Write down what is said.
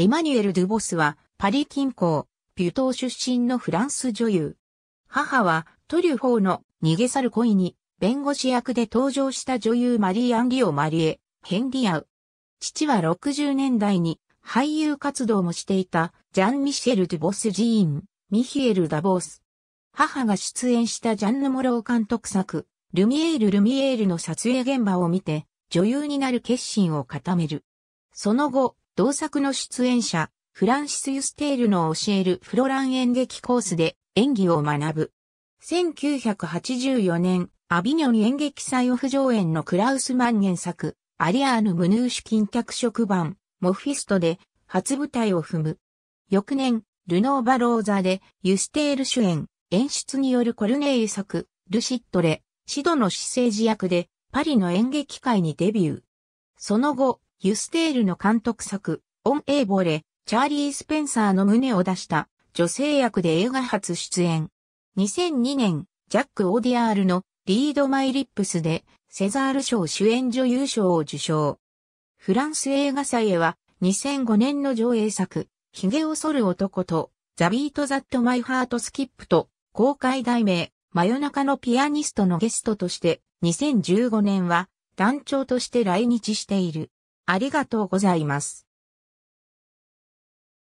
エマニュエル・ドゥボスは、パリ近郊、ピュトー出身のフランス女優。母は、トリュフォーの逃げ去る恋に、弁護士役で登場した女優マリー・アンリオ・マリエ、ヘンリアウ。父は60年代に俳優活動もしていたジャン・ミシェル・ドゥボス・ジーン、ミヒエル・ダボース。母が出演したジャンヌ・モロー監督作、ルミエール・ルミエールの撮影現場を見て、女優になる決心を固める。その後、同作の出演者、フランシス・ユステールの教えるフロラン演劇コースで演技を学ぶ。1984年、アビニョン演劇祭オフ上演のクラウス・マンゲン作、アリアーヌ・ムヌーシュン脚色版、モフィストで初舞台を踏む。翌年、ルノー・バローザでユステール主演、演出によるコルネイユ作、ルシットレ、シドの死生児役でパリの演劇界にデビュー。その後、ユステールの監督作、オン・エーボレ、チャーリー・スペンサーの胸を出した女性役で映画初出演。2002年、ジャック・オーディアールのリード・マイ・リップスでセザール賞主演女優賞を受賞。フランス映画祭へは2005年の上映作、髭を剃る男と、ザ・ビート・ザット・マイ・ハート・スキップと、公開題名、真夜中のピアニストのゲストとして、2015年は団長として来日している。ありがとうございます。